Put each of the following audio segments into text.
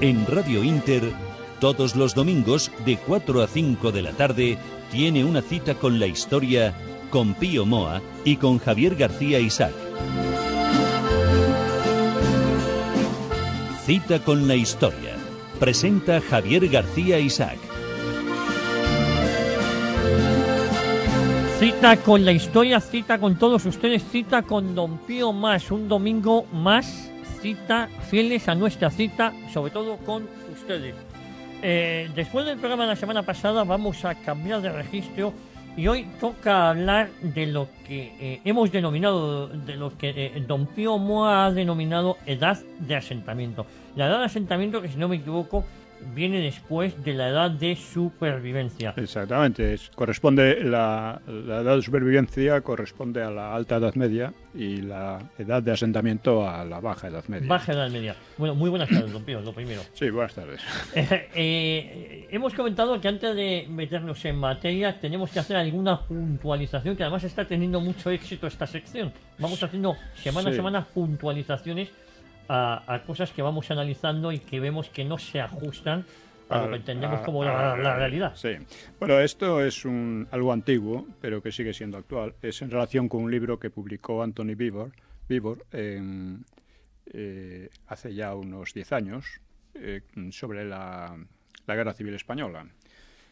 En Radio Inter, todos los domingos de 4 a 5 de la tarde, tiene una cita con la historia, con Pío Moa y con Javier García Isaac. Cita con la historia presenta Javier García Isaac. Cita con la historia, cita con todos ustedes, cita con Don Pío más, un domingo más, cita fieles a nuestra cita, sobre todo con ustedes. Eh, después del programa de la semana pasada vamos a cambiar de registro y hoy toca hablar de lo que eh, hemos denominado, de lo que eh, Don Pío Moa ha denominado edad de asentamiento. La edad de asentamiento que, si no me equivoco, viene después de la edad de supervivencia. Exactamente, corresponde la, edad de supervivencia corresponde a la alta edad media y la edad de asentamiento a la baja edad media. Baja edad media. Bueno, muy buenas tardes, lo primero. Sí, buenas tardes. Eh, eh, hemos comentado que antes de meternos en materia tenemos que hacer alguna puntualización que además está teniendo mucho éxito esta sección. Vamos haciendo semana a semana puntualizaciones a, cosas que vamos analizando y que vemos que no se ajustan a lo que entendemos como la, realidad. Sí. Bueno, esto es algo antiguo, pero que sigue siendo actual. Es en relación con un libro que publicó Anthony víbor eh, hace ya unos 10 años eh, sobre la, la, Guerra Civil Española.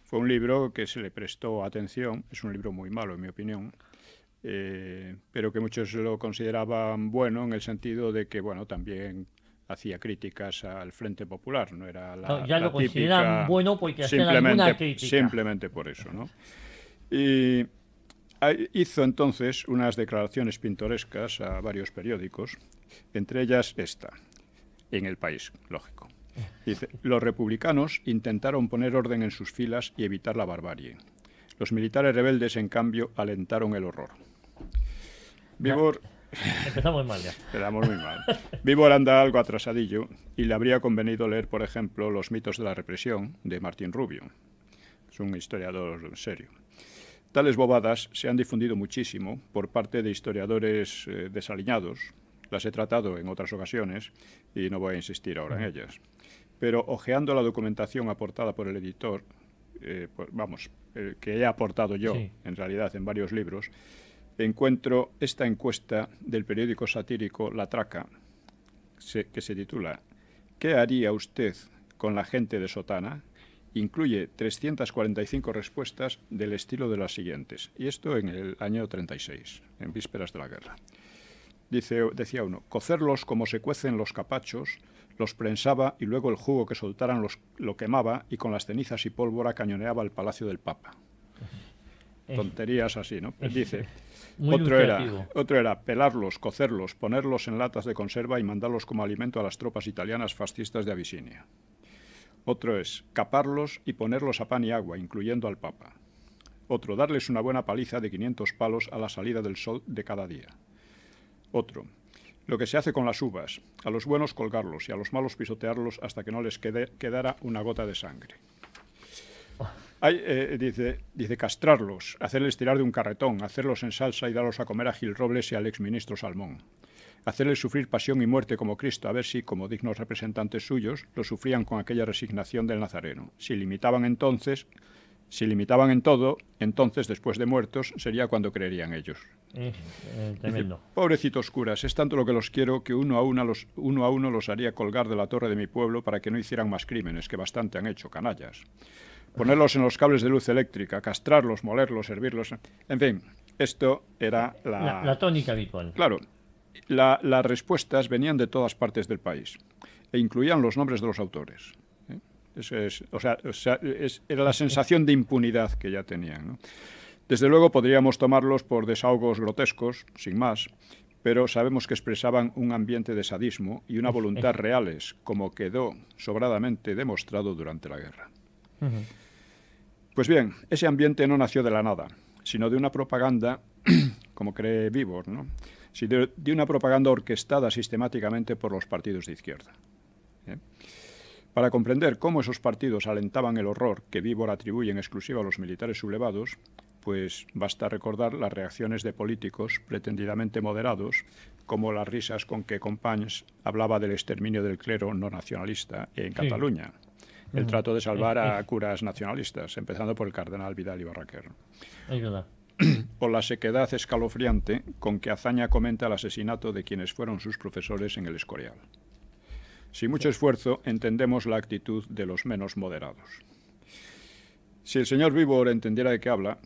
Fue un libro que se le prestó atención, es un libro muy malo en mi opinión, eh, pero que muchos lo consideraban bueno en el sentido de que, bueno, también hacía críticas al Frente Popular, no era la, ya lo consideran bueno porque simplemente, alguna crítica. Simplemente por eso, ¿no? Y hizo entonces unas declaraciones pintorescas a varios periódicos, entre ellas esta, en El País, lógico. Dice, los republicanos intentaron poner orden en sus filas y evitar la barbarie. Los militares rebeldes, en cambio, alentaron el horror. Víbor. Empezamos mal anda algo atrasadillo y le habría convenido leer, por ejemplo, Los mitos de la represión de Martín Rubio. Es un historiador serio. Tales bobadas se han difundido muchísimo por parte de historiadores eh, desaliñados. Las he tratado en otras ocasiones y no voy a insistir ahora en ellas. Pero ojeando la documentación aportada por el editor, eh, pues, vamos, que he aportado yo, en realidad, en varios libros, encuentro esta encuesta del periódico satírico La Traca, que se titula ¿Qué haría usted con la gente de Sotana? Incluye 345 respuestas del estilo de las siguientes, y esto en el año 36, en vísperas de la guerra. Dice, decía uno, cocerlos como se cuecen los capachos, los prensaba y luego el jugo que soltaran los, lo quemaba y con las cenizas y pólvora cañoneaba el palacio del Papa. Eh. Tonterías así, ¿no? Eh. Dice, otro, era, pelarlos, cocerlos, ponerlos en latas de conserva y mandarlos como alimento a las tropas italianas fascistas de Abisinia. Otro es caparlos y ponerlos a pan y agua, incluyendo al Papa. Otro, darles una buena paliza de 500 palos a la salida del sol de cada día. Otro, lo que se hace con las uvas, a los buenos colgarlos y a los malos pisotearlos hasta que no les quedara una gota de sangre. Eh, dice, castrarlos, hacerles tirar de un carretón, hacerlos en salsa y darlos a comer a Gil Robles y al ministro Salmón. Hacerles sufrir pasión y muerte como Cristo, a ver si, como dignos representantes suyos, lo sufrían con aquella resignación del Nazareno. Si limitaban entonces, si limitaban en todo, entonces después de muertos sería cuando creerían ellos. Mm, eh, Pobrecitos curas, es tanto lo que los quiero que uno a, los, uno a uno los haría colgar de la torre de mi pueblo para que no hicieran más crímenes que bastante han hecho, canallas ponerlos en los cables de luz eléctrica, castrarlos, molerlos, servirlos. En fin, esto era la, tónica habitual. Claro, las respuestas venían de todas partes del país e incluían los nombres de los autores. ¿eh? o sea, era la sensación de impunidad que ya tenían. Desde luego podríamos tomarlos por desahogos grotescos, sin más, pero sabemos que expresaban un ambiente de sadismo y una voluntad reales, como quedó sobradamente demostrado durante la guerra. Pues bien, ese ambiente no nació de la nada, sino de una propaganda, como cree Víbor, ¿no? sino de una propaganda orquestada sistemáticamente por los partidos de izquierda. ¿eh? Para comprender cómo esos partidos alentaban el horror que Víbor atribuye en exclusiva a los militares sublevados, pues basta recordar las reacciones de políticos pretendidamente moderados, como las risas con que Companys hablaba del exterminio del clero no nacionalista en Cataluña el trato de salvar a curas nacionalistas, empezando por el cardenal Vidal y Barraquer. O la sequedad escalofriante con que Azaña comenta el asesinato de quienes fueron sus profesores en el Escorial. Sin mucho esfuerzo entendemos la actitud de los menos moderados. Si el señor Víbor entendiera de qué habla,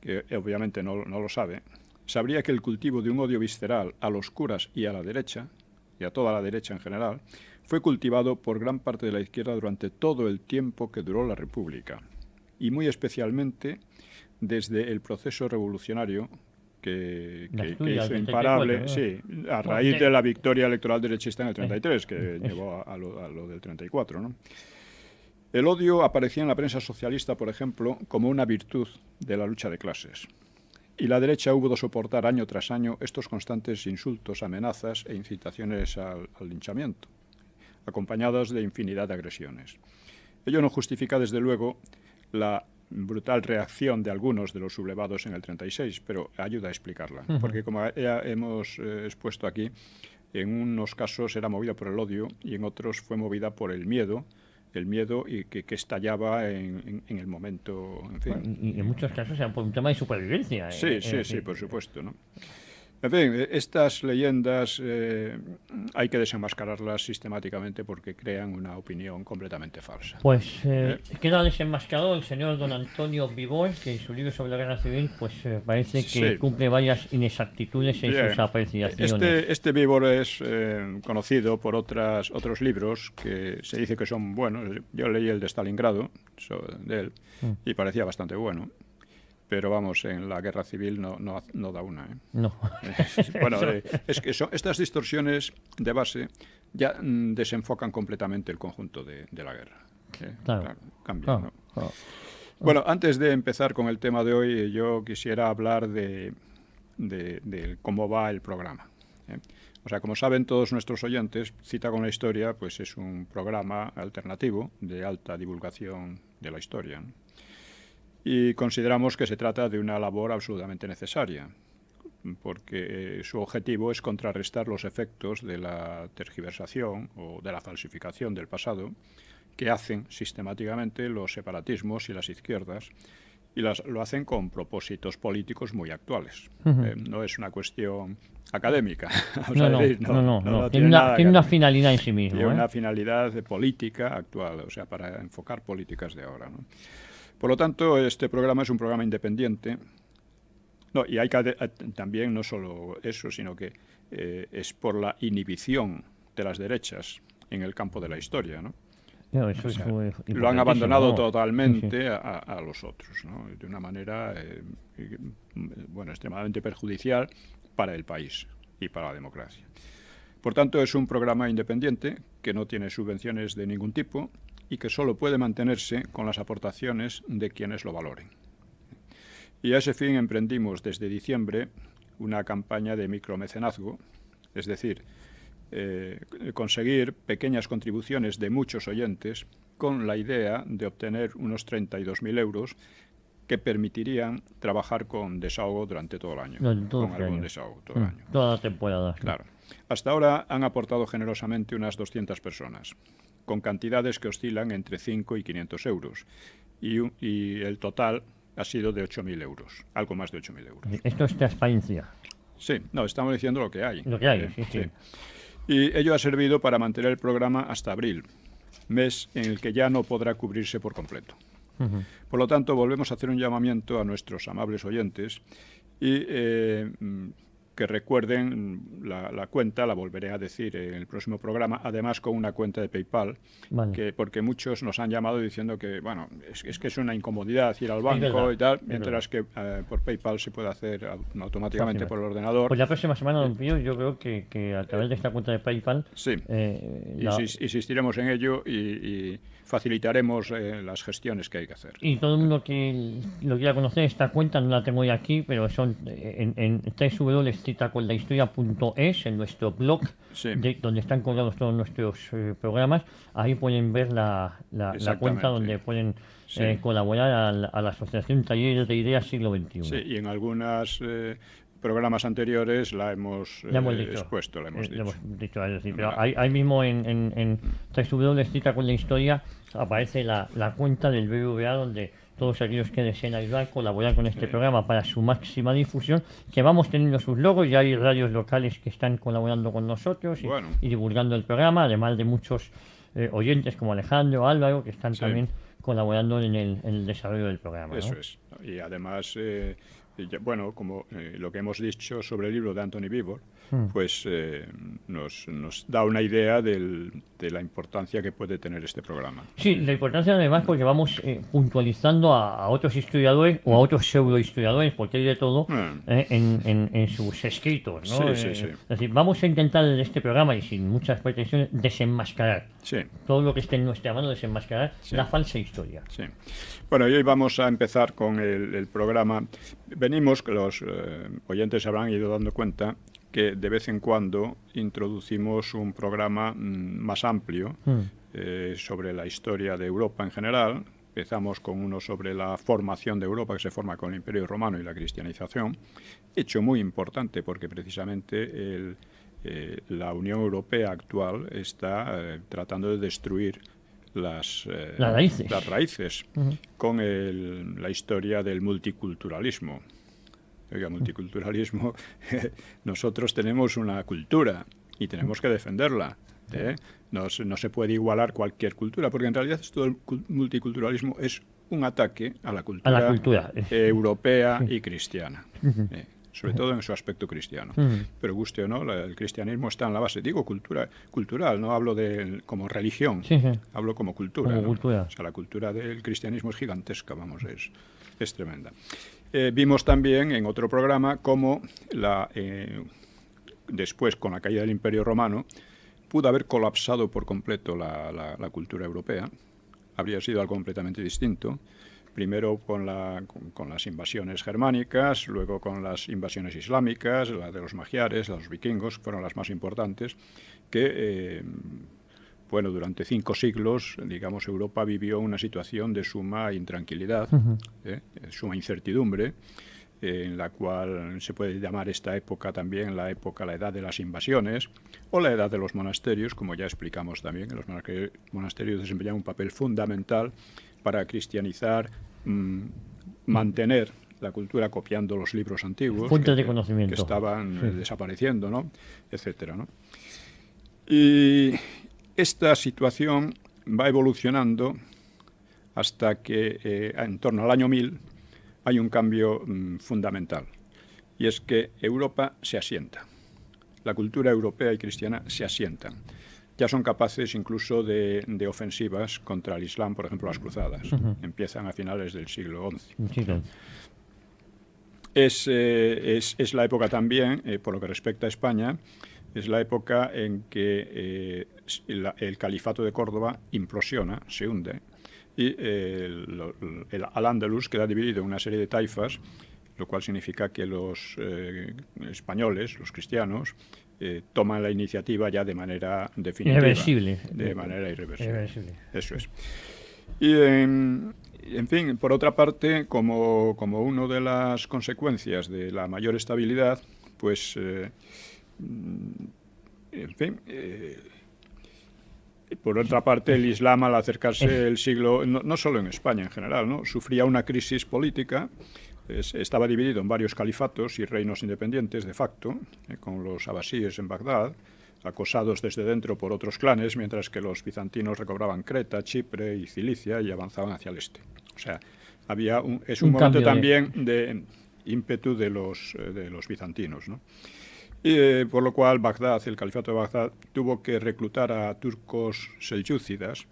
que obviamente no lo sabe, sabría que el cultivo de un odio visceral a los curas y a la derecha, y a toda la derecha en general, fue cultivado por gran parte de la izquierda durante todo el tiempo que duró la República, y muy especialmente desde el proceso revolucionario que, hizo imparable, sí, a raíz de la victoria electoral derechista en el 33, que llevó a, lo, del 34. El odio aparecía en la prensa socialista, por ejemplo, como una virtud de la lucha de clases. Y la derecha hubo de soportar año tras año estos constantes insultos, amenazas e incitaciones al linchamiento acompañadas de infinidad de agresiones. Ello no justifica, desde luego, la brutal reacción de algunos de los sublevados en el 36, pero ayuda a explicarla, porque como ya hemos eh, expuesto aquí, en unos casos era movida por el odio y en otros fue movida por el miedo, el miedo y que, estallaba en, el momento. En en muchos casos era por un tema de supervivencia. Eh, sí, sí, sí, por supuesto. ¿no? En fin, e-, estas leyendas eh, hay que desenmascararlas sistemáticamente porque crean una opinión completamente falsa. Pues eh, ¿Eh? queda desenmascarado el señor don Antonio Vivor, que en su libro sobre la guerra civil pues parece que cumple varias inexactitudes en sus apreciaciones. Este, este es conocido por otras, otros libros que se dice que son buenos. Yo leí el de Stalingrado, de él, mm. y parecía bastante bueno pero vamos, en la guerra civil no, no, da una. ¿eh? No. bueno, eh, es que son, estas distorsiones de base ya mm, desenfocan completamente el conjunto de, la guerra. ¿eh? Claro. Ah. Bueno, antes de empezar con el tema de hoy, yo quisiera hablar de, de cómo va el programa. ¿eh? O sea, como saben todos nuestros oyentes, Cita con la Historia pues es un programa alternativo de alta divulgación de la historia. ¿no? y consideramos que se trata de una labor absolutamente necesaria porque eh, su objetivo es contrarrestar los efectos de la tergiversación o de la falsificación del pasado que hacen sistemáticamente los separatismos y las izquierdas y las, lo hacen con propósitos políticos muy actuales. Eh, no es una cuestión académica. No, no, no, Tiene, una, finalidad en sí mismo. Tiene una ¿eh? finalidad política actual, o sea, para enfocar políticas de ahora. Por lo tanto, este programa es un programa independiente. y hay que, eh, también no solo eso, sino que eh, es por la inhibición de las derechas en el campo de la historia, ¿no? lo han abandonado totalmente A, los otros, de una manera eh, bueno, extremadamente perjudicial para el país y para la democracia. Por tanto, es un programa independiente que no tiene subvenciones de ningún tipo y que solo puede mantenerse con las aportaciones de quienes lo valoren. Y a ese fin emprendimos desde diciembre una campaña de micromecenazgo, es decir, eh, conseguir pequeñas contribuciones de muchos oyentes con la idea de obtener unos 32.000 euros que permitirían trabajar con desahogo durante todo el año. con desahogo todo el mm, año. Toda la temporada. Claro. Hasta ahora han aportado generosamente unas 200 personas con cantidades que oscilan entre 5 y 500 euros. Y, el total ha sido de 8.000 euros, algo más de 8.000 euros. Esto es transparencia. Sí, no, estamos diciendo lo que hay. Lo que hay, eh, sí, sí. Y ello ha servido para mantener el programa hasta abril, mes en el que ya no podrá cubrirse por completo. Por lo tanto, volvemos a hacer un llamamiento a nuestros amables oyentes y eh, que recuerden mm, la, cuenta, la volveré a decir en el próximo programa, además con una cuenta de PayPal, que, porque muchos nos han llamado diciendo que, bueno, es, que es una incomodidad ir al banco y tal, mientras que eh, por PayPal se puede hacer automáticamente por el ordenador. Pues la próxima eh, semana, don yo creo que, que a través de esta cuenta de PayPal... Sí, eh, insistiremos en ello y facilitaremos eh, las gestiones que hay que hacer. Y todo el mundo que lo quiera conocer, esta cuenta no la tengo ya aquí, pero son eh, en, en en nuestro blog, donde están colgados todos nuestros eh, programas, ahí pueden ver la, la, cuenta donde pueden... colaborar a la, Asociación Talleres de Ideas Siglo XXI. Sí, y en algunas programas anteriores la hemos, eh, expuesto, la hemos dicho. pero ahí, mismo en, en, en cita con la historia aparece la, la cuenta del BBVA donde todos aquellos que deseen ayudar, colaborar con este programa para su máxima difusión, que vamos teniendo sus logos, y hay radios locales que están colaborando con nosotros y, divulgando el programa, además de muchos eh, oyentes como Alejandro, Álvaro, que están también colaborando en el, desarrollo del programa. Eso es. Y además, eh, bueno, como eh, lo que hemos dicho sobre el libro de Anthony Beevor, Hmm. pues eh, nos, nos, da una idea de la importancia que puede tener este programa. Sí, la importancia además porque vamos eh, puntualizando a, otros historiadores o a otros historiadores porque hay de todo hmm. eh, en, en, sus escritos. Sí, sí, sí. Es decir, vamos a intentar en este programa y sin muchas pretensiones desenmascarar todo lo que esté en nuestra mano, desenmascarar la falsa historia. Bueno, y hoy vamos a empezar con el, el programa. Venimos, los oyentes habrán ido dando cuenta, que de vez en cuando introducimos un programa mm, más amplio hmm. eh, sobre la historia de Europa en general. Empezamos con uno sobre la formación de Europa, que se forma con el Imperio Romano y la cristianización. Hecho muy importante porque precisamente eh, la Unión Europea actual está eh, tratando de destruir las, las raíces, con la historia del multiculturalismo oiga, multiculturalismo, nosotros tenemos una cultura y tenemos que defenderla. ¿eh? No, no se puede igualar cualquier cultura, porque en realidad todo el multiculturalismo es un ataque a la cultura, europea y cristiana. ¿eh? sobre todo en su aspecto cristiano. Pero guste o no, el cristianismo está en la base, digo cultura, cultural, no hablo de como religión, hablo como cultura. cultura. O sea, la cultura del cristianismo es gigantesca, vamos, es, es tremenda. Eh, vimos también en otro programa cómo eh, después, con la caída del Imperio Romano, pudo haber colapsado por completo la, cultura europea. Habría sido algo completamente distinto. Primero con, las invasiones germánicas, luego con las invasiones islámicas, la de los magiares, los vikingos, fueron las más importantes, que eh, bueno, durante cinco siglos, digamos, Europa vivió una situación de suma intranquilidad, ¿eh? Eh, suma incertidumbre, en la cual se puede llamar esta época también la época, la edad de las invasiones o la edad de los monasterios, como ya explicamos también, los monasterios desempeñaban un papel fundamental para cristianizar, mm, mantener la cultura copiando los libros antiguos que, de conocimiento. que estaban desapareciendo, ¿no? etcétera. ¿no? Y, esta situación va evolucionando hasta que eh, en torno al año 1000 hay un cambio mm, fundamental, y es que Europa se asienta. La cultura europea y cristiana se asientan. Ya son capaces incluso de, ofensivas contra el Islam, por ejemplo, las cruzadas. Empiezan a finales del siglo XI. Eh, es, es, la época también, eh, por lo que respecta a España, es la época en que el califato de Córdoba implosiona, se hunde, y eh, el, al andalus queda dividido en una serie de taifas, lo cual significa que los eh, españoles, los cristianos, eh, toman la iniciativa ya de manera definitiva. Irreversible. De manera irreversible. Eso es. Y, em, en fin, por otra parte, como, como una de las consecuencias de la mayor estabilidad, pues, mm, en fin por otra parte, el Islam al acercarse eh. el siglo, no, solo en España en general, ¿no? sufría una crisis política, estaba dividido en varios califatos y reinos independientes de facto, eh, con los abasíes en Bagdad, acosados desde dentro por otros clanes, mientras que los bizantinos recobraban Creta, Chipre y Cilicia y avanzaban hacia el este. O sea, había un, es un, momento también de... ímpetu de los, eh, de los bizantinos. ¿no? Eh, por lo cual Bagdad, el califato de Bagdad, tuvo que reclutar a turcos selyúcidas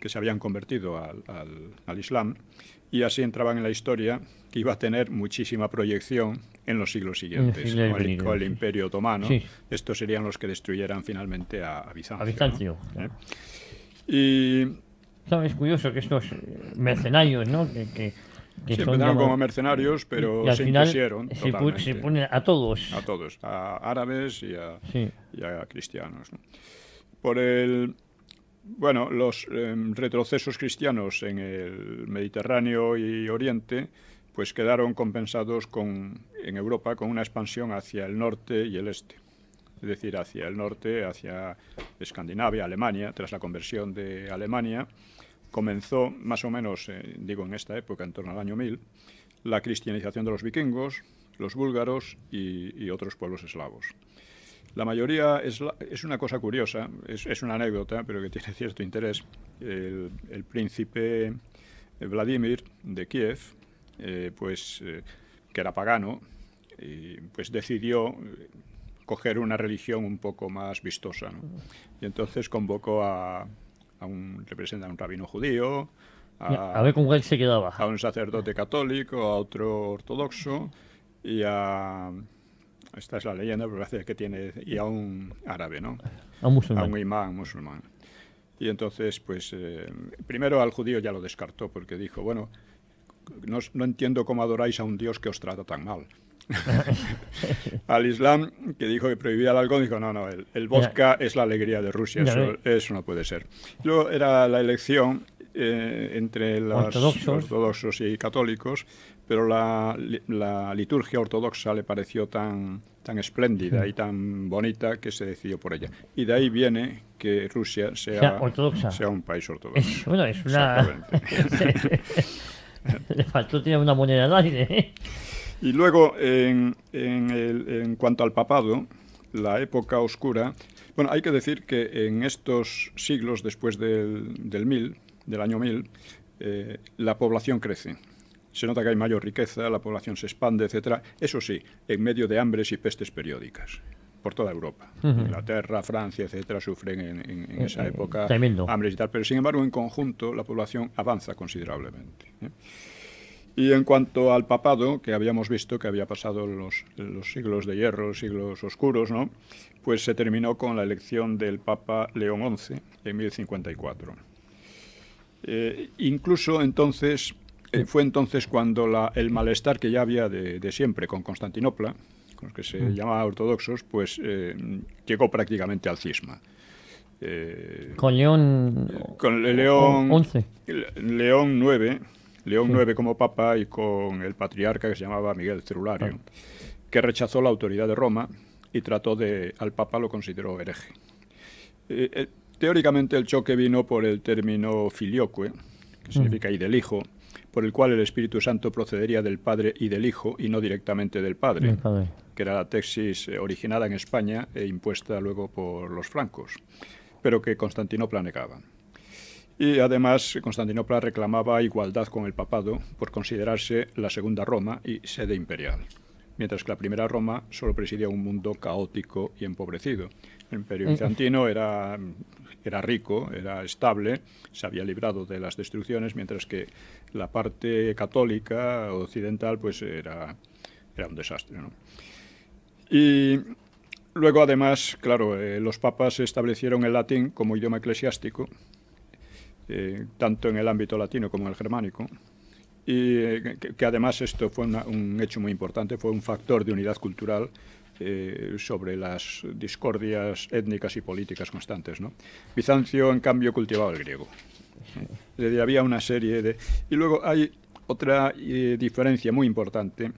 que se habían convertido al, Islam y así entraban en la historia que iba a tener muchísima proyección en los siglos siguientes, con el, Imperio Otomano. Estos serían los que destruyeran finalmente a, Bizancio. ¿Eh? Y... Es curioso que estos mercenarios, ¿no? que se empezaron como mercenarios, pero se impusieron. Se, a todos. A todos, a árabes y a, cristianos. Por el. Bueno, los em, retrocesos cristianos en el Mediterráneo y Oriente pues quedaron compensados en Europa con una expansión hacia el norte y el este es decir, hacia el norte, hacia Escandinavia, Alemania, tras la conversión de Alemania, comenzó más o menos, eh, digo en esta época, en torno al año 1000, la cristianización de los vikingos, los búlgaros y, otros pueblos eslavos. La mayoría es, es una cosa curiosa, es, una anécdota, pero que tiene cierto interés. El, príncipe Vladimir de Kiev, eh, pues, eh, que era pagano, pues decidió coger una religión un poco más vistosa. ¿no? Y entonces convocó a, a un, representa a un rabino judío, a, ver con cuál se quedaba. A un sacerdote católico, a otro ortodoxo y a. Esta es la leyenda, que tiene. Y a un árabe, ¿no? A un musulmán. imán musulmán. Y entonces, pues, eh, primero al judío ya lo descartó porque dijo: bueno, no, no entiendo cómo adoráis a un Dios que os trata tan mal. al Islam, que dijo que prohibía el alcohol, dijo, no, no, el, vodka es la alegría de Rusia, eso, no puede ser. Luego era la elección eh, entre los ortodoxos. y católicos, pero la, liturgia ortodoxa le pareció tan, tan espléndida y tan bonita que se decidió por ella. Y de ahí viene que Rusia sea, un país ortodoxo. bueno, es una... Le faltó tiene una moneda de aire, ¿eh? Y luego, en, cuanto al papado, la época oscura, bueno, hay que decir que en estos siglos, después del, mil, del año 1000, eh, la población crece. Se nota que hay mayor riqueza, la población se expande, etc. Eso sí, en medio de hambres y pestes periódicas por toda Europa. Inglaterra, Francia, etcétera, sufren en, eh, esa eh, época hambres y tal. Pero sin embargo, en conjunto, la población avanza considerablemente. Y en cuanto al papado, que habíamos visto que había pasado los, siglos de hierro, los siglos oscuros, ¿no? pues se terminó con la elección del Papa León XI en 1054. Eh, incluso entonces, eh, fue entonces cuando la, el malestar que ya había de, siempre con Constantinopla, con los que se mm. llamaba ortodoxos, pues eh, llegó prácticamente al cisma. con León... Con León... XI León León IX como papa y con el patriarca que se llamaba Miguel Celulario, que rechazó la autoridad de Roma y trató de, al papa lo consideró hereje. Eh, eh, teóricamente el choque vino por el término filioque, que significa mm. y del hijo, por el cual el Espíritu Santo procedería del Padre y del Hijo y no directamente del Padre, que era la texis eh, originada en España e impuesta luego por los francos, pero que Constantino planecaba. Y además Constantinopla reclamaba igualdad con el papado por considerarse la segunda Roma y sede imperial, mientras que la primera Roma solo presidía un mundo caótico y empobrecido. El imperio eh, eh. bizantino era, era rico, era estable, se había librado de las destrucciones, mientras que la parte católica occidental pues era, era un desastre. Y luego además, claro, eh, los papas establecieron el latín como idioma eclesiástico eh, tanto en el ámbito latino como en el germánico, y eh, que, además esto fue un hecho muy importante, fue un factor de unidad cultural eh, sobre las discordias étnicas y políticas constantes. Bizancio, en cambio, cultivaba el griego. había una serie de... Y luego hay otra diferencia muy importante,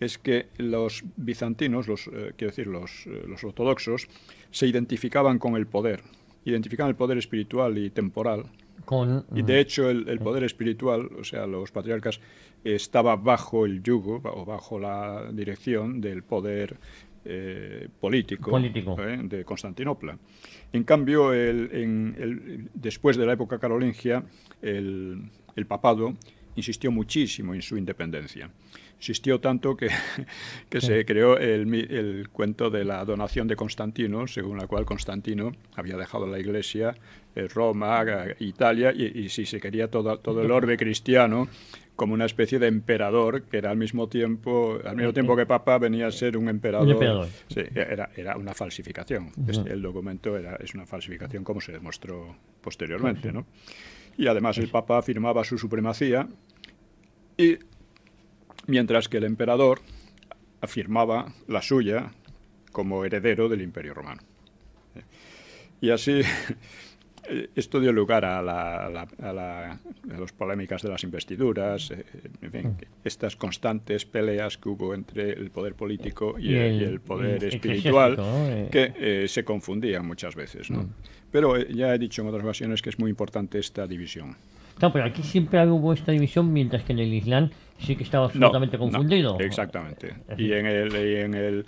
es que los bizantinos, los, quiero decir, los, los, ortodoxos, se identificaban con el poder, identificaban el poder espiritual y temporal y de hecho el, poder espiritual, o sea, los patriarcas, estaba bajo el yugo o bajo la dirección del poder eh, político, eh, de Constantinopla. En cambio, después de la época carolingia, el, papado insistió muchísimo en su independencia. Insistió tanto que, que se creó el, el, cuento de la donación de Constantino, según la cual Constantino había dejado la iglesia, eh, Roma, eh, Italia, y, y si se quería todo, todo el orbe cristiano, como una especie de emperador que era al mismo tiempo al mismo tiempo que papa venía a ser un emperador, Sí, era, era una falsificación este, el documento era es una falsificación como se demostró posteriormente ¿no? y además el papa afirmaba su supremacía y mientras que el emperador afirmaba la suya como heredero del imperio romano. Y así esto dio lugar a, las polémicas de las investiduras, eh, mm. estas constantes peleas que hubo entre el poder político y, el, poder espiritual, eh. que eh, se confundían muchas veces. ¿no? Mm. Pero ya he dicho en otras ocasiones que es muy importante esta división pero aquí siempre hubo esta división, mientras que en el Islam sí que estaba absolutamente confundido. exactamente. Y en, el, en el,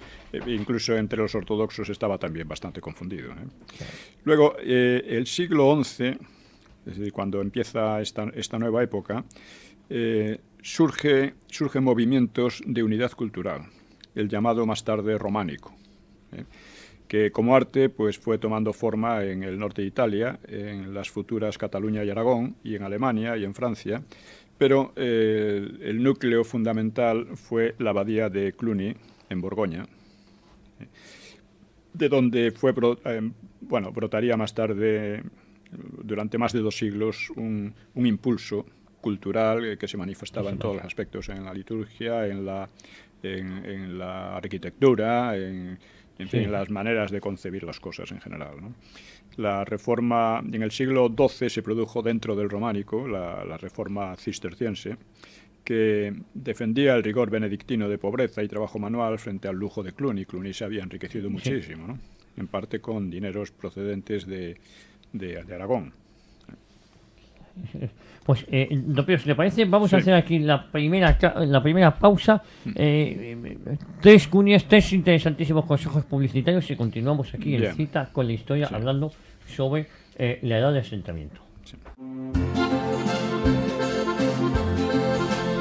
incluso entre los ortodoxos estaba también bastante confundido. ¿eh? Luego, eh, el siglo XI, es cuando empieza esta, nueva época, eh, surge, surgen movimientos de unidad cultural, el llamado más tarde románico que como arte pues, fue tomando forma en el norte de Italia, en las futuras Cataluña y Aragón, y en Alemania y en Francia, pero eh, el núcleo fundamental fue la abadía de Cluny, en Borgoña, de donde fue, eh, bueno, brotaría más tarde, durante más de dos siglos, un, impulso cultural que se manifestaba en todos los aspectos, en la liturgia, en la, en la arquitectura, en en fin, las maneras de concebir las cosas en general. La reforma en el siglo XII se produjo dentro del románico, la, reforma cisterciense, que defendía el rigor benedictino de pobreza y trabajo manual frente al lujo de Cluny. Cluny se había enriquecido muchísimo, ¿no? en parte con dineros procedentes de Aragón. Pues, eh, si le parece, vamos a hacer aquí la primera la primera pausa. Mm. Eh, tres cuñas, tres interesantísimos consejos publicitarios y continuamos aquí en cita con la historia hablando sobre eh, la edad de asentamiento.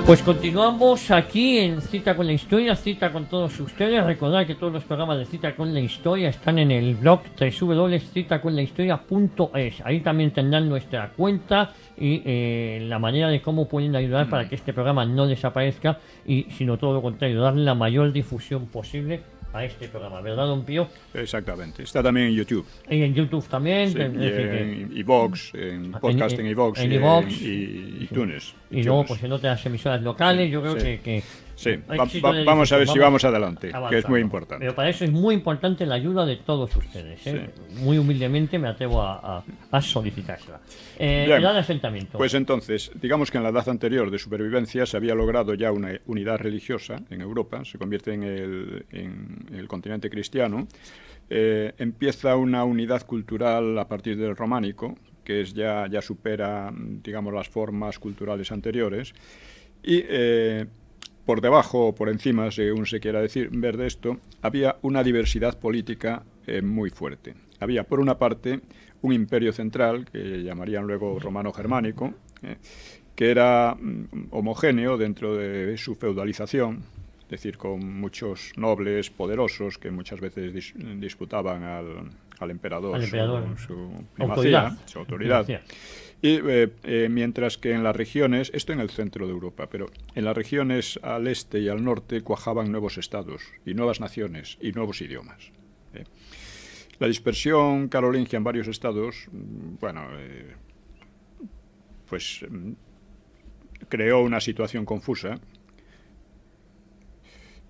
Pues continuamos aquí en Cita con la Historia, Cita con todos ustedes. Recordad que todos los programas de Cita con la Historia están en el blog www.citaconlahistoria.es. Ahí también tendrán nuestra cuenta y eh, la manera de cómo pueden ayudar para que este programa no desaparezca y, sino todo lo contrario, darle la mayor difusión posible a este programa, ¿verdad, don Pío? Exactamente. Está también en YouTube. Y en YouTube también. en iVox, ah, en podcast en iVox, en, y, iTunes. Y, luego, pues en otras emisoras locales, yo creo que Sí, vamos a ver si vamos adelante, que es muy importante. Pero para eso es muy importante la ayuda de todos ustedes. ¿eh? Muy humildemente me atrevo a, solicitarla. La edad de asentamiento. Pues entonces, digamos que en la edad anterior de supervivencia se había logrado ya una unidad religiosa en Europa, se convierte en el, continente cristiano. Eh, empieza una unidad cultural a partir del románico, que es ya, ya supera, digamos, las formas culturales anteriores. Y eh, por debajo o por encima, según se quiera decir, ver de esto, había una diversidad política eh, muy fuerte. Había, por una parte, un imperio central, que llamarían luego romano-germánico, eh, que era mm, homogéneo dentro de su feudalización, es decir, con muchos nobles poderosos que muchas veces disputaban al, al emperador, Su, primacía, su autoridad. Y eh, eh, mientras que en las regiones, esto en el centro de Europa, pero en las regiones al este y al norte cuajaban nuevos estados y nuevas naciones y nuevos idiomas. ¿eh? La dispersión carolingia en varios estados, mm, bueno, pues mm, creó una situación confusa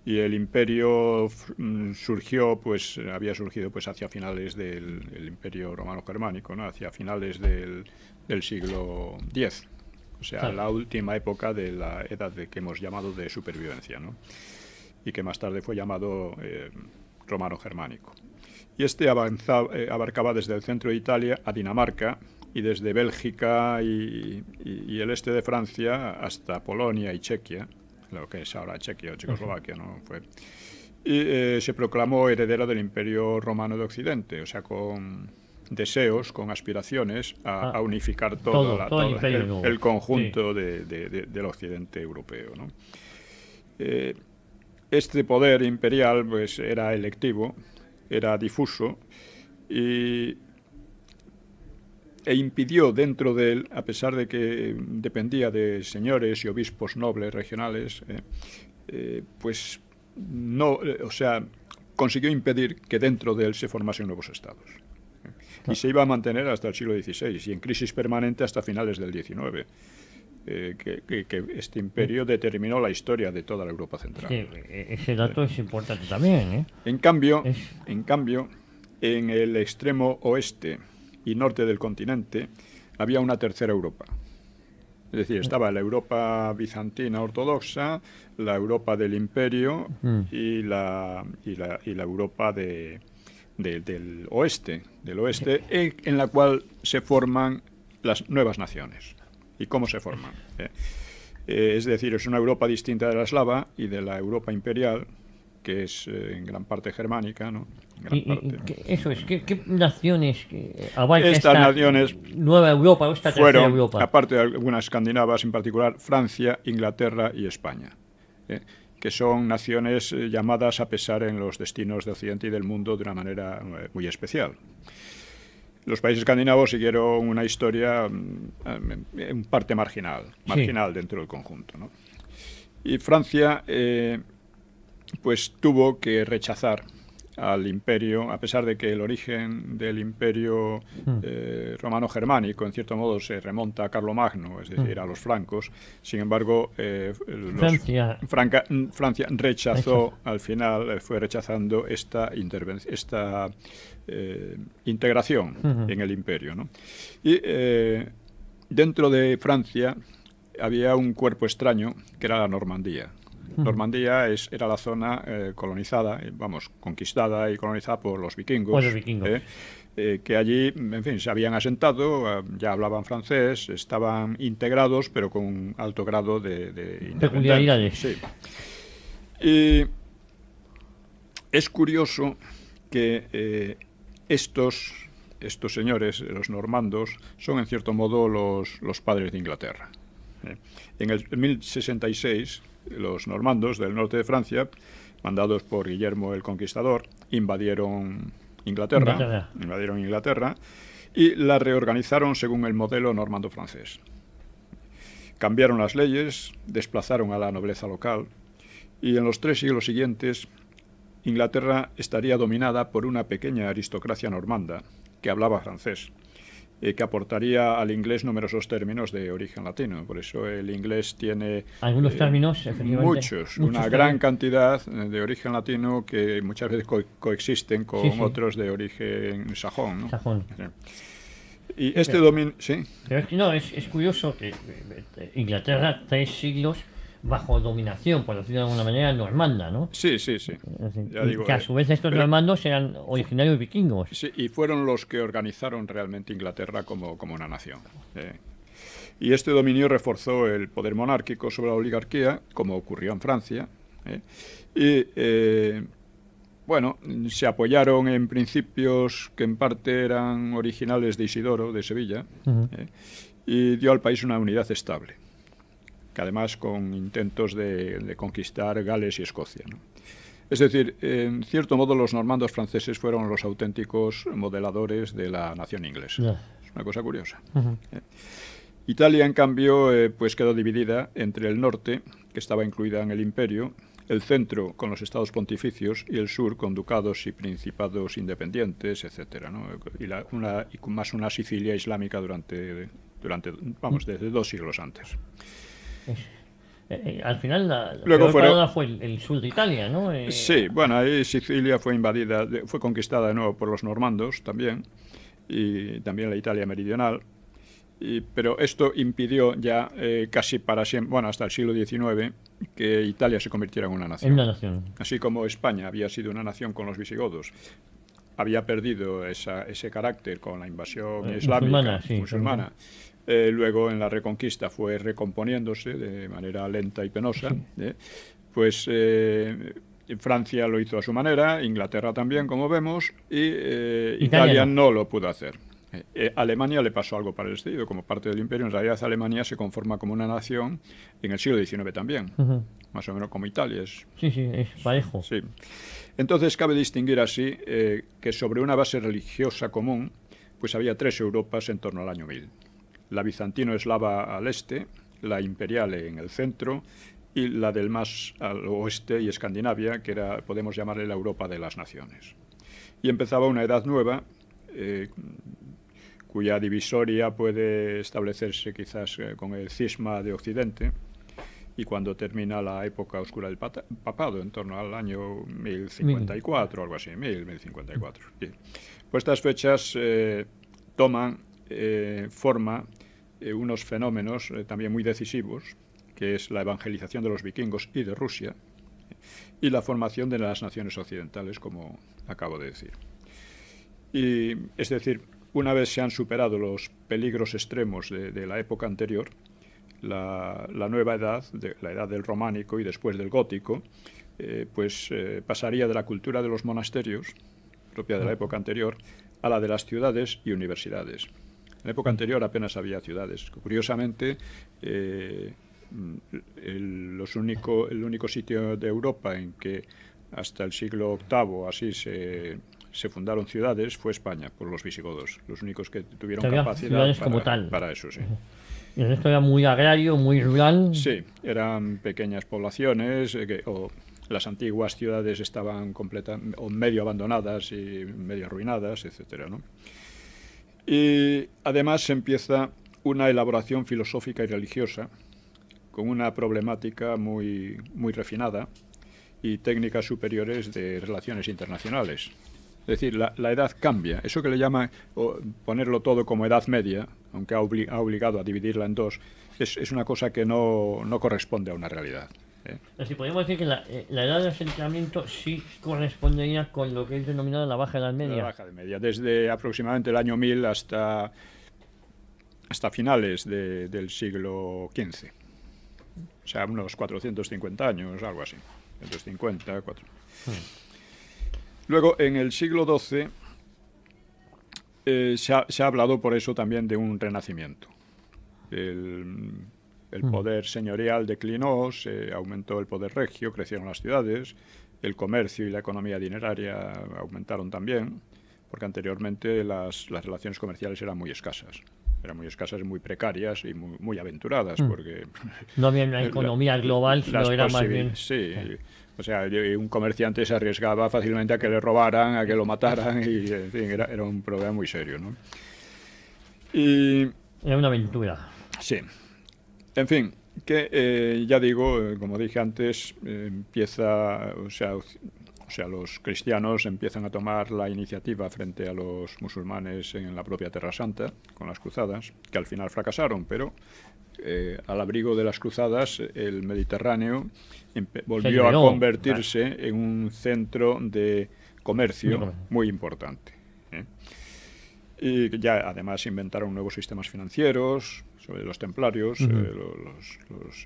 y el imperio mm, surgió, pues había surgido pues hacia finales del imperio romano-germánico, ¿no? hacia finales del, siglo X, o sea, la última época de la edad que hemos llamado de supervivencia, ¿no? y que más tarde fue llamado eh, romano-germánico. Y este avanzaba, eh, abarcaba desde el centro de Italia a Dinamarca, y desde Bélgica y, el este de Francia hasta Polonia y Chequia, lo que es ahora Chequia o Checoslovaquia, ¿no? Fue, y eh, se proclamó heredera del Imperio Romano de Occidente, o sea, con deseos, con aspiraciones a, ah. unificar todo, el, conjunto del Occidente europeo. Eh, este poder imperial pues, era electivo, era difuso y e impidió dentro de él, a pesar de que eh, dependía de señores y obispos nobles regionales, eh, eh, pues no, o sea, consiguió impedir que dentro de él se formasen nuevos estados. Y se iba a mantener hasta el siglo XVI y en crisis permanente hasta finales del XIX. que, este imperio determinó la historia de toda la Europa Central. E-, ese dato es importante también. En cambio, en cambio, en el extremo oeste, y norte del continente, había una tercera Europa. Es decir, estaba la Europa bizantina ortodoxa, la Europa del imperio mm. y, la, y, la, Europa de, del oeste, del oeste en, la cual se forman las nuevas naciones. ¿Y cómo se forman? Eh, es decir, es una Europa distinta de la eslava y de la Europa imperial, que es eh, en gran parte germánica, ¿no? eso es, ¿qué, naciones abarcan esta naciones Nueva Europa o esta fueron, tercera Aparte de algunas escandinavas, en particular Francia, Inglaterra y España. ¿eh? que son naciones eh, llamadas a pesar en los destinos de Occidente y del mundo de una manera muy especial. Los países escandinavos siguieron una historia mm, en parte marginal, marginal dentro del conjunto. Y Francia pues tuvo que rechazar al imperio, a pesar de que el origen del imperio hmm. eh, romano-germánico, en cierto modo, se remonta a Carlomagno, es decir, hmm. a los francos. Sin embargo, eh, Francia. Mm, rechazó, al final, eh, fue rechazando esta, esta integración hmm. en el imperio. Y dentro de Francia había un cuerpo extraño que era la Normandía. Normandía era la zona eh, colonizada, eh, vamos, conquistada y colonizada por los vikingos. Por los vikingos. Eh, que allí, en fin, se habían asentado, ya hablaban francés, estaban integrados, pero con un alto grado de... de Peculiaridades. Sí. Y es curioso que estos, estos señores, los normandos, son en cierto modo los, los padres de Inglaterra. En el 1066, los normandos del norte de Francia, mandados por Guillermo el Conquistador, invadieron Inglaterra, invadieron Inglaterra y la reorganizaron según el modelo normando francés. Cambiaron las leyes, desplazaron a la nobleza local y en los tres siglos siguientes Inglaterra estaría dominada por una pequeña aristocracia normanda que hablaba francés eh, que aportaría al inglés numerosos términos de origen latino. Por eso el inglés tiene... Algunos eh, términos, efectivamente. Muchos, una gran cantidad de origen latino que muchas veces coexisten con otros de origen sajón. Y este dominio... Sí. es no, es curioso que eh, Inglaterra, tres siglos bajo dominación, por decirlo de alguna manera, normanda, ¿no? Sí, sí, sí. que a eh, su vez estos normandos eran originarios vikingos. Sí, y fueron los que organizaron realmente Inglaterra como, como una nación. Eh. Y este dominio reforzó el poder monárquico sobre la oligarquía, como ocurrió en Francia. Eh. Y bueno, se apoyaron en principios que en parte eran originales de Isidoro, de Sevilla, y dio al país una unidad estable además con intentos de, conquistar Gales y Escocia. Es decir, en cierto modo los normandos franceses fueron los auténticos modeladores de la nación inglesa. Es una cosa curiosa. ¿Eh? Italia, en cambio, eh, pues quedó dividida entre el norte, que estaba incluida en el imperio, el centro con los estados pontificios y el sur con ducados y principados independientes, etcétera, y, una, y más una Sicilia islámica durante vamos, desde dos siglos antes. Eh, eh, al final la, fue el, sur de Italia, ¿no? Eh, sí, bueno, ahí Sicilia fue invadida, fue conquistada de nuevo por los normandos también, y también la Italia meridional. pero esto impidió ya casi para siempre, bueno, hasta el siglo XIX, que Italia se convirtiera en una nación. nación. Así como España había sido una nación con los visigodos, había perdido ese carácter con la invasión islámica musulmana, musulmana. Eh, luego en la Reconquista fue recomponiéndose de manera lenta y penosa. ¿eh? Pues eh, Francia lo hizo a su manera, Inglaterra también, como vemos, y Italia, no lo pudo hacer. Alemania le pasó algo parecido, como parte del imperio. En realidad Alemania se conforma como una nación en el siglo XIX también, más o menos como Italia. Es, sí, sí, es parejo. Sí. Entonces cabe distinguir así que sobre una base religiosa común, pues había tres Europas en torno al año 1000 la bizantino-eslava al este, la imperial en el centro y la del más al oeste y Escandinavia, que era, podemos llamarle la Europa de las Naciones. Y empezaba una edad nueva, eh, cuya divisoria puede establecerse quizás eh, con el cisma de Occidente, y cuando termina la época oscura del papado, en torno al año 1054, algo así, 1054. Pues estas fechas eh, toman forma eh, unos fenómenos eh, también muy decisivos, que es la evangelización de los vikingos y de Rusia, y la formación de las naciones occidentales, como acabo de decir. Y, es decir, una vez se han superado los peligros extremos de, la época anterior, la, nueva edad, de, la edad del románico y después del gótico, eh, pues pasaría de la cultura de los monasterios, propia de la mm. época anterior, a la de las ciudades y universidades. En la época anterior apenas había ciudades. Curiosamente, eh, el, los único, el único sitio de Europa en que hasta el siglo VIII así se, fundaron ciudades fue España, por los visigodos, los únicos que tuvieron capacidad para, para, eso, sí. esto era muy agrario, muy rural. Sí, eran pequeñas poblaciones eh, o las antiguas ciudades estaban completa, o medio abandonadas y medio arruinadas, etcétera, ¿no? Y además se empieza una elaboración filosófica y religiosa con una problemática muy, muy refinada y técnicas superiores de relaciones internacionales. Es decir, la, edad cambia. Eso que le llama ponerlo todo como edad media, aunque ha, obligado a dividirla en dos, es, una cosa que no corresponde a una realidad. Así podemos decir que eh, la, edad de asentamiento sí correspondería con lo que es denominada la baja edad media. La baja edad media, desde aproximadamente el año 1000 hasta, hasta finales del siglo XV. O sea, unos 450 años, algo así. 450, 4. Luego, en el siglo XII eh, se, ha, hablado por eso también de un renacimiento. El mm. poder señorial declinó, se aumentó el poder regio, crecieron las ciudades, el comercio y la economía dineraria aumentaron también, porque anteriormente las, las relaciones comerciales eran muy escasas eran muy escasas, muy precarias y muy, aventuradas, mm. porque... No había una economía global, sino era más bien... Sí, ah. o sea, un comerciante se arriesgaba fácilmente a que le robaran, a que lo mataran, y en fin, era, era un problema muy serio, ¿no? Y... Era una aventura. Sí, en fin, que eh, ya digo, eh, como dije antes, empieza, o sea, o sea, los cristianos empiezan a tomar la iniciativa frente a los musulmanes en la propia Tierra Santa, con las cruzadas, que al final fracasaron, pero eh, al abrigo de las cruzadas, el Mediterráneo volvió a convertirse en un centro de comercio muy importante. Y ya además inventaron nuevos sistemas financieros, eh, los templarios, eh, los,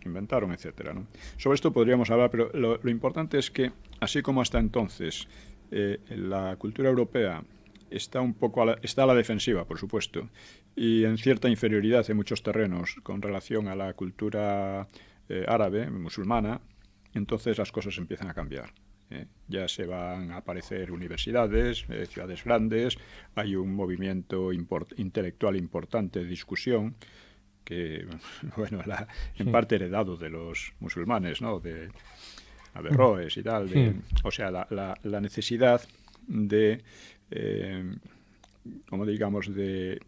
inventaron, etc. Sobre esto podríamos hablar, pero lo, importante es que, así como hasta entonces eh, la cultura europea está un poco a la, está a la defensiva, por supuesto, y en cierta inferioridad en muchos terrenos con relación a la cultura árabe, musulmana, entonces las cosas empiezan a cambiar. Ya se van a aparecer universidades, ciudades grandes, hay un movimiento intelectual importante de discusión que, bueno, en parte heredado de los musulmanes, ¿no? De mm. Averroes y tal. O sea, la, necesidad de, eh, como digamos, de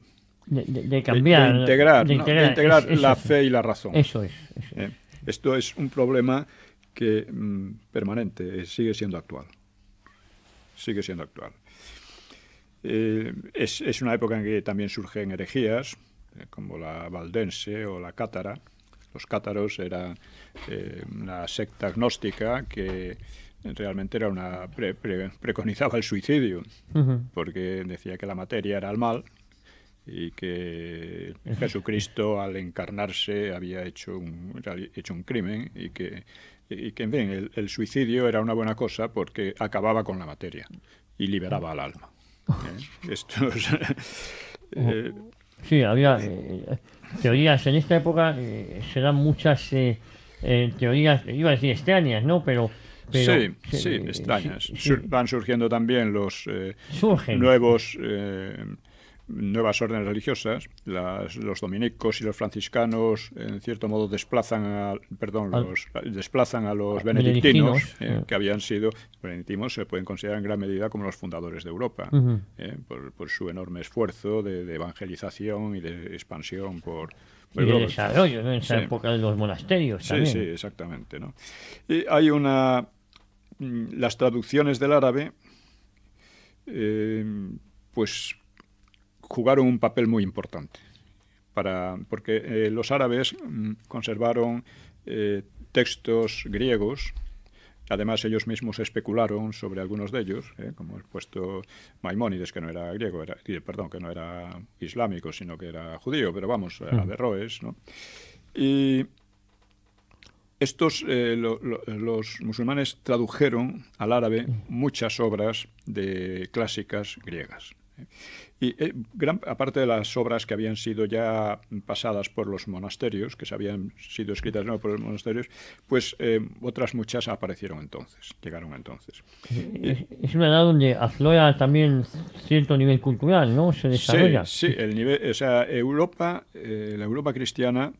de, cambiar, de, integrar, la fe y la razón. Eso es. Eh, esto es un problema que mm, permanente, eh, sigue siendo actual. Sigue siendo actual. es, es, una época en que también surgen herejías, eh, como la valdense o la cátara. Los cátaros eran eh, una secta agnóstica que realmente era una preconizaba el suicidio, porque decía que la materia era el mal y que Jesucristo al encarnarse había hecho un, hecho un crimen y que, y en fin, el, suicidio era una buena cosa porque acababa con la materia y liberaba al alma. ¿Eh? Esto es, Sí, había eh, teorías. En esta época eh, se dan muchas eh, eh, teorías, iba a decir extrañas, ¿no? Pero. sí, sí, extrañas. van surgiendo también los nuevos nuevas órdenes religiosas, los dominicos y los franciscanos en cierto modo desplazan a, perdón, los, desplazan a los benedictinos, eh, eh. que habían sido, benedictinos se pueden considerar en gran medida como los fundadores de Europa, eh, por, su enorme esfuerzo de, evangelización y de expansión por... y de desarrollo, en esa época de los monasterios. Sí, sí, exactamente. Y hay una... Mm, las traducciones del árabe, pues jugaron un papel muy importante, para, porque eh, los árabes mm, conservaron eh, textos griegos, Además, ellos mismos especularon sobre algunos de ellos, eh, como el puesto Maimónides, que no era griego, era, perdón, que no era islámico, sino que era judío, pero vamos, era mm. de Roes. ¿no? Y estos, los musulmanes tradujeron al árabe mm. muchas obras de clásicas griegas. Y eh, aparte de las obras que habían sido ya pasadas por los monasterios, que se habían sido escritas no, por los monasterios, pues eh, otras muchas aparecieron entonces, llegaron entonces. Eh, es, una edad donde aflora también cierto nivel cultural, ¿no? Se desarrolla. Sí, sí el nivel, Europa, la Europa cristiana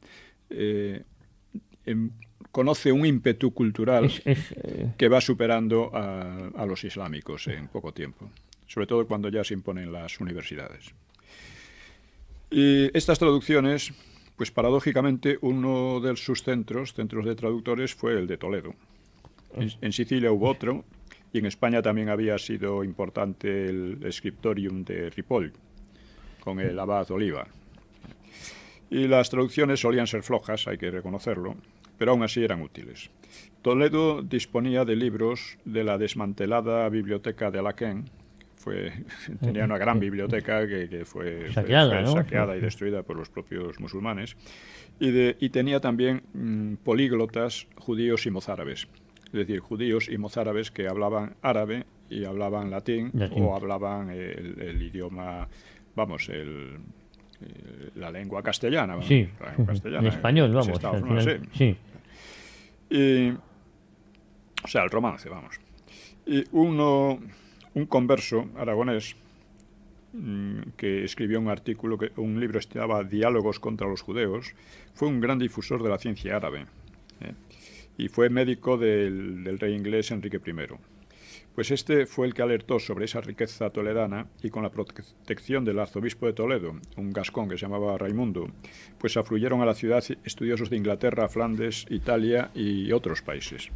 em, conoce un ímpetu cultural que va superando a los islámicos en poco tiempo sobre todo cuando ya se imponen las universidades. Y estas traducciones, pues paradójicamente uno de sus centros, centros de traductores, fue el de Toledo. En, Sicilia hubo otro, y en España también había sido importante el Scriptorium de Ripoll, con el abad Oliva. Y las traducciones solían ser flojas, hay que reconocerlo, pero aún así eran útiles. Toledo disponía de libros de la desmantelada biblioteca de Alaquén, tenía una gran biblioteca que, fue saqueada, y destruida por los propios musulmanes, y, tenía también mm, políglotas judíos y mozárabes, es decir, judíos y mozárabes que hablaban árabe y hablaban latín, o hablaban el, idioma, vamos, el, la lengua castellana. Sí, castellana, español, vamos. sí. o sea, el romance, vamos. Y uno, un converso aragonés mm, que escribió un artículo, que, un libro que Diálogos contra los judeos, fue un gran difusor de la ciencia árabe eh, y fue médico del, del, rey inglés Enrique I. Pues este fue el que alertó sobre esa riqueza toledana y con la protección del arzobispo de Toledo, un gascón que se llamaba Raimundo, pues afluyeron a la ciudad estudiosos de Inglaterra, Flandes, Italia y otros países.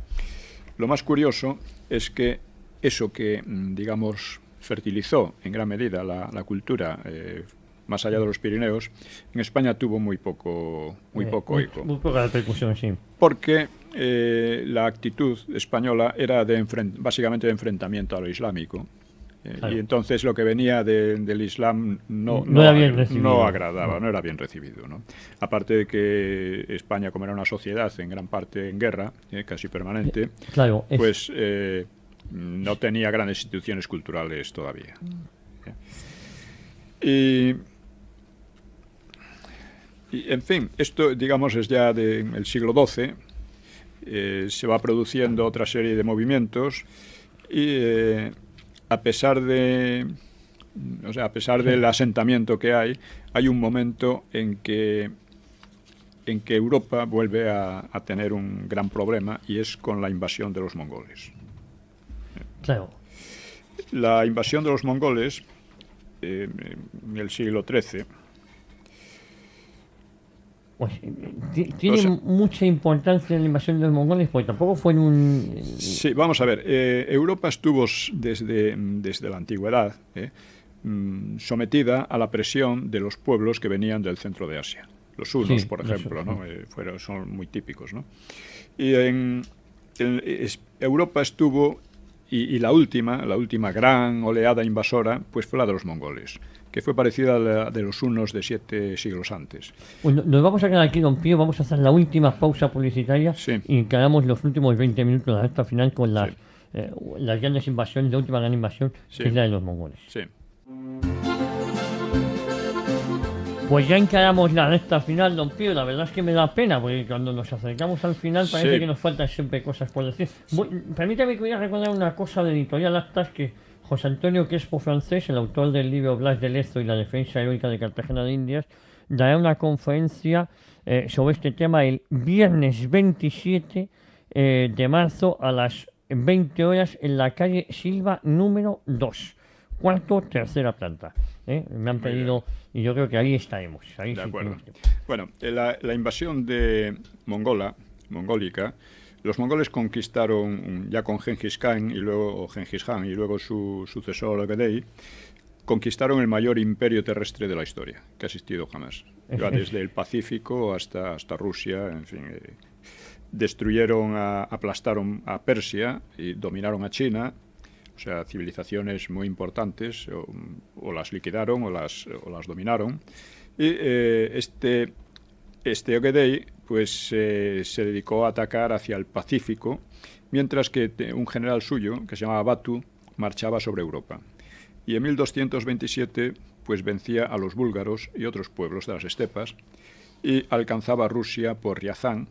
Lo más curioso es que eso que, mm, digamos, fertilizó en gran medida la, cultura eh, más allá de los Pirineos, en España tuvo muy poco, muy eh, poco eco. Muy, poca repercusión, sí. Porque eh, la actitud española era de básicamente de enfrentamiento a lo islámico. Y entonces lo que venía del Islam no, no, agradaba, no. era bien recibido. Aparte de que España, como era una sociedad en gran parte en guerra, casi permanente, claro, pues no tenía grandes instituciones culturales todavía. Mm. Y, en fin, esto, digamos, es ya del siglo XII. Eh, se va produciendo otra serie de movimientos y eh, a pesar de o sea, a pesar del asentamiento que hay, hay un momento en que en que Europa vuelve a tener un gran problema y es con la invasión de los mongoles. La invasión de los mongoles eh, en el siglo XIII. Pues, tiene mucha importancia la invasión de los mongoles, porque tampoco fue en un... Sí, vamos a ver, eh, Europa estuvo desde, desde la antigüedad eh, mm, sometida a la presión de los pueblos que venían del centro de Asia. Los hunos, por ejemplo, ¿no? fueron, son muy típicos. ¿no? Y en, Europa estuvo y, la última, la última gran oleada invasora, pues fue la de los mongoles, que fue parecida a la de los hunos de siete siglos antes. Bueno, pues nos vamos a quedar aquí, don Pío, vamos a hacer la última pausa publicitaria y quedamos los últimos 20 minutos de la final con las, eh, las grandes invasiones, la última gran invasión, que es la de los mongoles. Sí. Pues ya encaramos la recta final, don Pío. La verdad es que me da pena, porque cuando nos acercamos al final parece que nos faltan siempre cosas por decir. permítame que voy a recordar una cosa de Editorial Actas que José Antonio Crespo Francés, el autor del libro Blas de Lezo y la defensa heroica de Cartagena de Indias, dará una conferencia eh, sobre este tema el viernes 27 eh, de marzo a las 20 horas en la calle Silva número 2, cuarto, tercera planta. ¿eh? me han pedido, y yo creo que ahí estaremos. Bueno, eh, la, invasión de Mongola, mongólica, los mongoles conquistaron, ya con Genghis Khan y luego Genghis Khan y luego su sucesor Gedei, conquistaron el mayor imperio terrestre de la historia que ha existido jamás. desde el Pacífico hasta, hasta Rusia, en fin. Eh, destruyeron, aplastaron a Persia y dominaron a China, o sea, civilizaciones muy importantes o, las liquidaron o las, las dominaron. Y e, e, este, este Ogedei pues, eh, se dedicó a atacar hacia el Pacífico, mientras que un general suyo, que se llamaba Batu, marchaba sobre Europa. Y en 1227 pues vencía a los búlgaros y otros pueblos de las estepas y alcanzaba Rusia por Riazán,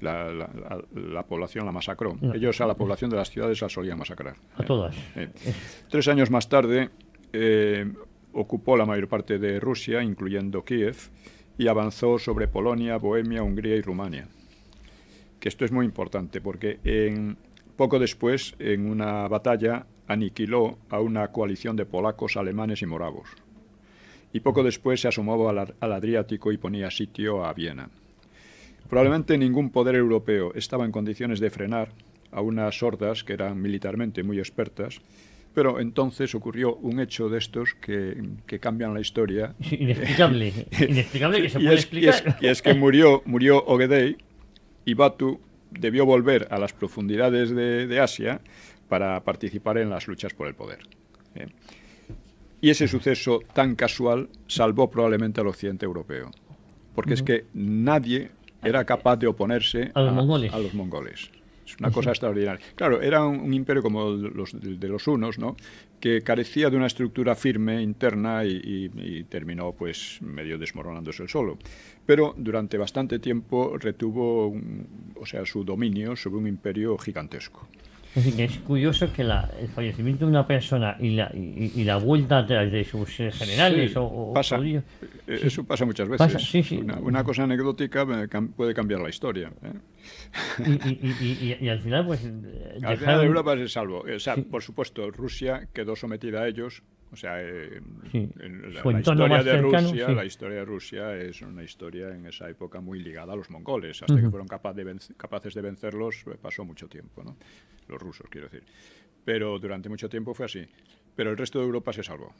la, población la masacró. Ellos a la población de las ciudades la solían masacrar. A eh, todas. Eh. Tres años más tarde eh, ocupó la mayor parte de Rusia, incluyendo Kiev, y avanzó sobre Polonia, Bohemia, Hungría y Rumania. Que esto es muy importante porque poco después, en una batalla, aniquiló a una coalición de polacos, alemanes y moravos. Y poco después se asomó al Adriático y ponía sitio a Viena. Probablemente ningún poder europeo estaba en condiciones de frenar a unas hordas que eran militarmente muy expertas, pero entonces ocurrió un hecho de estos que, cambian la historia. Inexplicable, inexplicable que se puede explicar. Y es, que murió, murió Ogedei y Batu debió volver a las profundidades de, Asia para participar en las luchas por el poder. ¿eh? Y ese suceso tan casual salvó probablemente al occidente europeo, porque es que nadie era capaz de oponerse a los, mongoles. Es una cosa extraordinaria. Claro, era un, imperio como los, de los hunos, ¿no? que carecía de una estructura firme interna y, terminó pues medio desmoronándose el solo. Pero durante bastante tiempo retuvo o sea, su dominio sobre un imperio gigantesco. Es curioso que el fallecimiento de una persona y la, y, la vuelta de sus eh, generales o, pasa, eh, eh, Eso pasa muchas veces. una, cosa anecdótica puede cambiar la historia. Y, al final, pues. Al final de Europa se salvo. O sea, por supuesto, Rusia quedó sometida a ellos o sea, la, historia de Rusia, es una historia en esa época muy ligada a los mongoles. Hasta que fueron capaces de vencerlos eh, pasó mucho tiempo, ¿no? Los rusos, quiero decir. Pero durante mucho tiempo fue así. Pero el resto de Europa se salvó.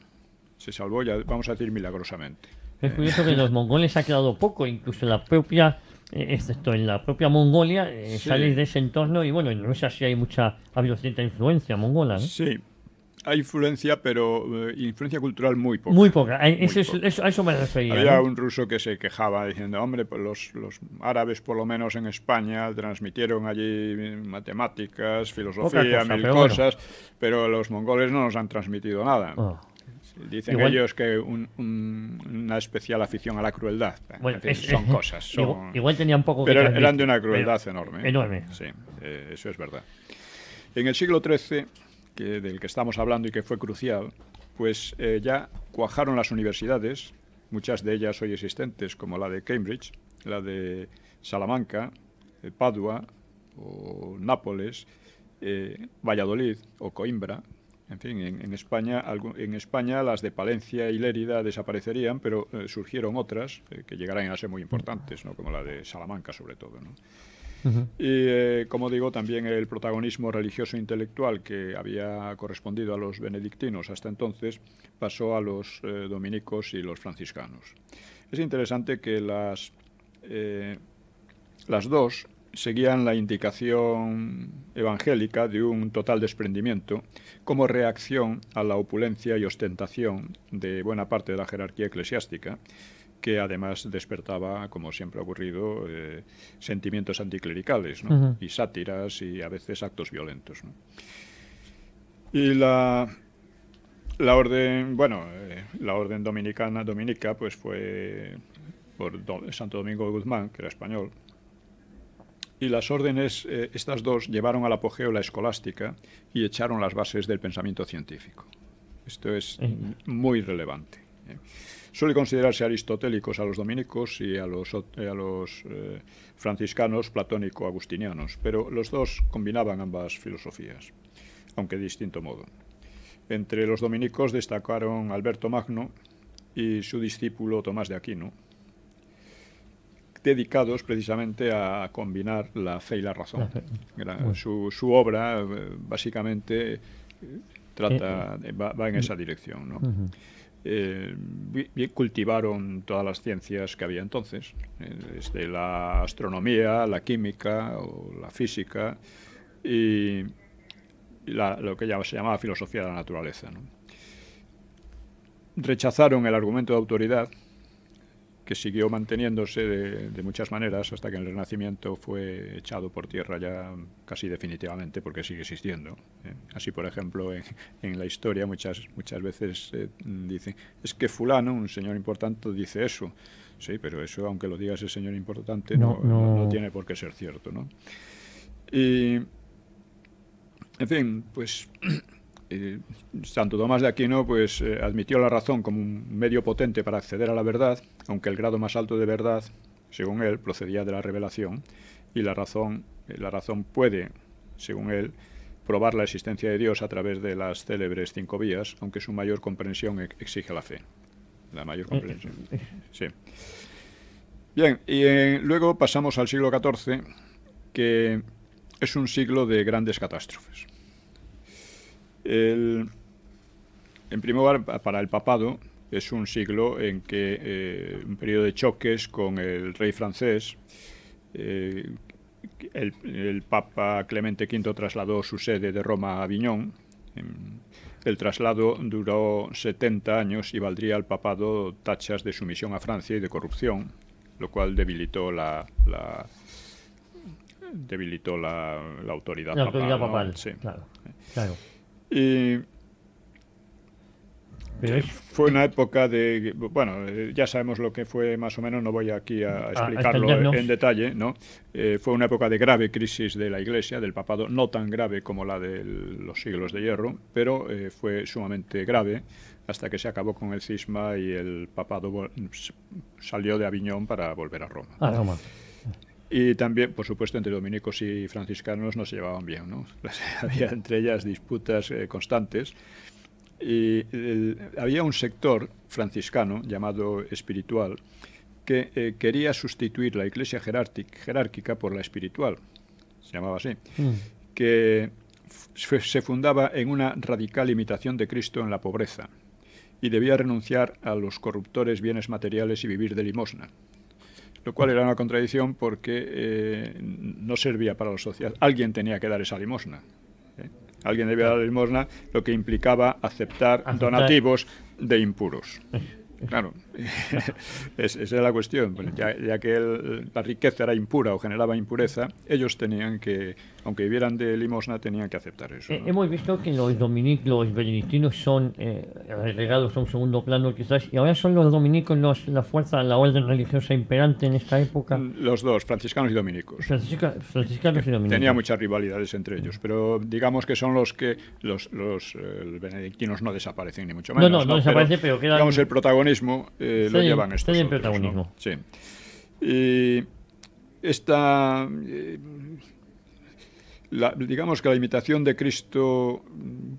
Se salvó, ya vamos a decir, milagrosamente. Es curioso que eh. que los mongoles ha quedado poco, incluso la propia eh, excepto en la propia Mongolia, salir de ese entorno y bueno, en Rusia sí hay mucha, ha habido cierta influencia mongola. ¿eh? Sí, hay influencia, pero eh, influencia cultural muy poca. Muy poca, eh, eso, eso me refería. Había un ruso que se quejaba diciendo, hombre, pues los, árabes por lo menos en España transmitieron allí matemáticas, filosofía, mil cosas, pero los mongoles no nos han transmitido nada. Ah. Dicen ellos que una especial afición a la crueldad. Bueno, son cosas. igual, tenían tenía un poco. Pero eran de una crueldad enorme. Enorme. Sí, eh, eso es verdad. En el siglo XIII del que estamos hablando y que fue crucial, pues eh, ya cuajaron las universidades, muchas de ellas hoy existentes, como la de Cambridge, la de Salamanca, eh, Padua o Nápoles, eh, Valladolid o Coimbra. En fin, en, España, en España las de Palencia y Lérida desaparecerían, pero surgieron otras que llegarán a ser muy importantes, como la de Salamanca sobre todo. Y, eh, como digo, también el protagonismo religioso e intelectual que había correspondido a los benedictinos hasta entonces pasó a los eh, dominicos y los franciscanos. Es interesante que las, eh, las dos seguían la indicación evangélica de un total desprendimiento como reacción a la opulencia y ostentación de buena parte de la jerarquía eclesiástica que además despertaba, como siempre ha ocurrido, eh, sentimientos anticlericales y sátiras y a veces actos violentos. Y la, la orden, bueno, eh, la orden dominicana, dominica, pues fue por Santo Domingo de Guzmán, que era español. Y las órdenes, eh, estas dos, llevaron al apogeo la escolástica y echaron las bases del pensamiento científico. Esto es muy relevante. Suele considerarse aristotélicos a los dominicos y a los, eh, eh, franciscanos platónico-agustinianos, pero los dos combinaban ambas filosofías, aunque de distinto modo. Entre los dominicos destacaron Alberto Magno y su discípulo Tomás de Aquino, dedicados precisamente a combinar la fe y la razón. Su, obra eh, básicamente trata, va, en esa dirección. ¿no? Eh, cultivaron todas las ciencias que había entonces, eh, desde la astronomía, la química o la física y lo que se llamaba filosofía de la naturaleza. Rechazaron el argumento de autoridad que siguió manteniéndose de, muchas maneras hasta que en el Renacimiento fue echado por tierra ya casi definitivamente porque sigue existiendo. ¿eh? Así, por ejemplo, en, la historia muchas, muchas veces eh, dicen, es que fulano, un señor importante, dice eso. Sí, pero eso, aunque lo diga ese señor importante, no, no tiene por qué ser cierto. ¿no? Y, en fin, pues Eh, Santo Tomás de Aquino pues, eh, admitió la razón como un medio potente para acceder a la verdad, aunque el grado más alto de verdad, según él, procedía de la revelación, y la razón, eh, la razón puede, según él, probar la existencia de Dios a través de las célebres cinco vías, aunque su mayor comprensión e-, exige la fe. La mayor comprensión. Sí. Bien, y luego pasamos al siglo XIV, que es un siglo de grandes catástrofes en primer lugar, para el papado es un siglo en que eh, un periodo de choques con el rey francés. Eh, el, Papa Clemente V trasladó su sede de Roma a Aviñón. El traslado duró 70 años y valdría al papado tachas de sumisión a Francia y de corrupción, lo cual debilitó la, debilitó la, autoridad, papal. sí. claro. Y fue una época de, bueno, eh, ya sabemos lo que fue más o menos, no voy aquí a explicarlo en detalle, ¿no? Eh, fue una época de grave crisis de la Iglesia, del papado, no tan grave como la de los siglos de hierro, pero eh, fue sumamente grave hasta que se acabó con el cisma y el papado salió de Aviñón para volver a Roma. Y también, por supuesto, entre dominicos y franciscanos no se llevaban bien, ¿no? había entre ellas disputas eh, constantes. Y había un sector franciscano llamado espiritual que eh, quería sustituir la iglesia jerárquica por la espiritual, se llamaba así, mm. que se fundaba en una radical imitación de Cristo en la pobreza y debía renunciar a los corruptores bienes materiales y vivir de limosna lo cual era una contradicción porque eh, no servía para los sociales. Alguien tenía que dar esa limosna. ¿eh? Alguien debía dar limosna, lo que implicaba aceptar, aceptar. donativos de impuros. Claro, es, esa era la cuestión. ya, que la riqueza era impura o generaba impureza, ellos tenían que, aunque vivieran de limosna, tenían que aceptar eso. Eh, hemos visto que los dominicos, los benedictinos son eh, relegados a un segundo plano quizás, y ahora son los dominicos los, la fuerza, la orden religiosa imperante en esta época. Mm, los dos, franciscanos y dominicos. franciscanos y dominicos. Tenía muchas rivalidades entre ellos, pero digamos que son los que los, los, eh, benedictinos no desaparecen ni mucho menos. No, no, no, pero, Digamos, el protagonismo... Eh, lo llevan estos. Está protagonismo. Sí. Y esta. Eh, digamos que la imitación de Cristo